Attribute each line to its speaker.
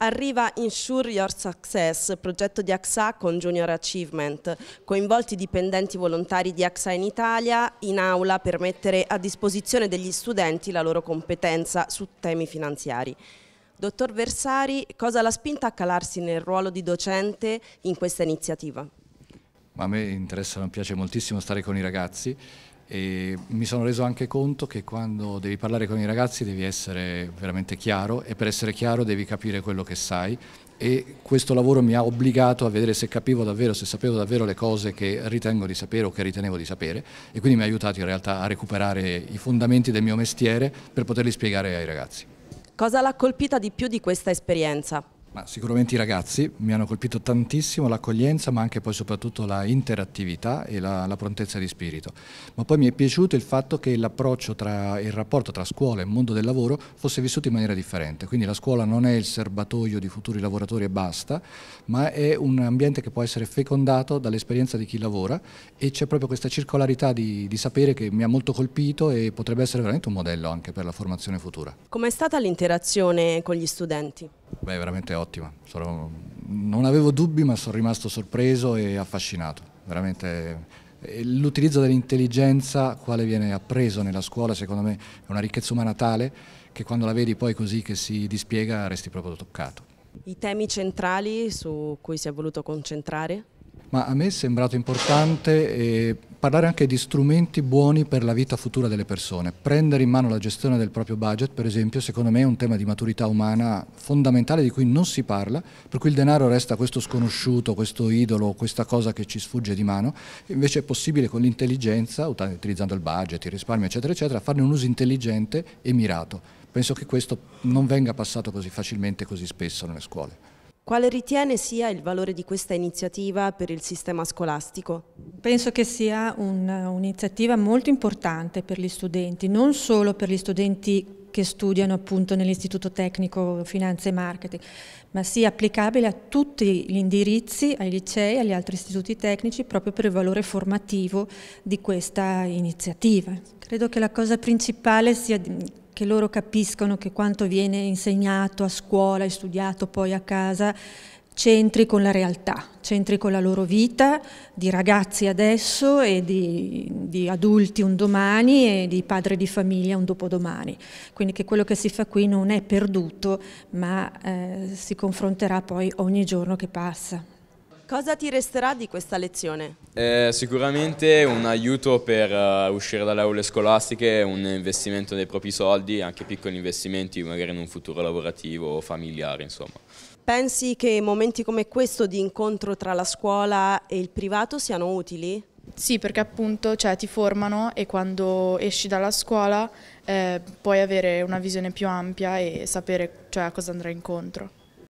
Speaker 1: Arriva Insure Your Success, progetto di AXA con Junior Achievement, coinvolti dipendenti volontari di AXA in Italia in aula per mettere a disposizione degli studenti la loro competenza su temi finanziari. Dottor Versari, cosa l'ha spinta a calarsi nel ruolo di docente in questa iniziativa?
Speaker 2: a me interessa, mi piace moltissimo stare con i ragazzi, e mi sono reso anche conto che quando devi parlare con i ragazzi devi essere veramente chiaro e per essere chiaro devi capire quello che sai e questo lavoro mi ha obbligato a vedere se capivo davvero, se sapevo davvero le cose che ritengo di sapere o che ritenevo di sapere e quindi mi ha aiutato in realtà a recuperare i fondamenti del mio mestiere per poterli spiegare ai ragazzi.
Speaker 1: Cosa l'ha colpita di più di questa esperienza?
Speaker 2: Ma sicuramente i ragazzi mi hanno colpito tantissimo l'accoglienza ma anche poi soprattutto la interattività e la, la, prontezza di spirito. Ma poi mi è piaciuto il fatto che l'approccio tra il rapporto tra scuola e mondo del lavoro fosse vissuto in maniera differente. Quindi la scuola non è il serbatoio di futuri lavoratori e basta, ma è un ambiente che può essere fecondato dall'esperienza di chi lavora e c'è proprio questa circolarità di, di sapere che mi ha molto colpito e potrebbe essere veramente un modello anche per la formazione futura.
Speaker 1: Com'è stata l'interazione con gli studenti?
Speaker 2: Beh, veramente ottima. Sono... Non avevo dubbi, ma sono rimasto sorpreso e affascinato. Veramente eh, l'utilizzo dell'intelligenza quale viene appreso nella scuola, secondo me, è una ricchezza umana tale che quando la vedi poi così che si dispiega resti proprio toccato.
Speaker 1: I temi centrali su cui si è voluto concentrare?
Speaker 2: ma a me è sembrato importante eh, parlare anche di strumenti buoni per la vita futura delle persone. Prendere in mano la gestione del proprio budget, per esempio, secondo me è un tema di maturità umana fondamentale di cui non si parla, per cui il denaro resta questo sconosciuto, questo idolo, questa cosa che ci sfugge di mano. Invece è possibile con l'intelligenza, utilizzando il budget, il risparmio, eccetera, eccetera, farne un uso intelligente e mirato. Penso che questo non venga passato così facilmente, e così spesso nelle scuole.
Speaker 1: Quale ritiene sia il valore di questa iniziativa per il sistema
Speaker 3: scolastico? Penso che sia un'iniziativa molto importante per gli studenti, non solo per gli studenti che studiano appunto nell'Istituto Tecnico Finanze e Marketing, ma sia applicabile a tutti gli indirizzi, ai licei, agli altri istituti tecnici, proprio per il valore formativo di questa iniziativa. Credo che la cosa principale sia che loro capiscono che quanto viene insegnato a scuola e studiato poi a casa c'entri con la realtà, c'entri con la loro vita di ragazzi adesso e di, di, adulti un domani e di padri di famiglia un dopodomani. Quindi che quello che si fa qui non è perduto, ma eh, si confronterà poi ogni giorno che passa.
Speaker 1: Cosa ti resterà di questa lezione? Eh, sicuramente un aiuto per uh, uscire dalle aule scolastiche, un investimento dei propri soldi, anche piccoli investimenti magari in un futuro lavorativo o familiare insomma. Pensi che momenti come questo di incontro tra la scuola e il privato siano utili? Sì, perché appunto cioè, ti formano e quando esci dalla
Speaker 3: scuola eh, puoi avere una visione più ampia e sapere cioè, a cosa andrai incontro.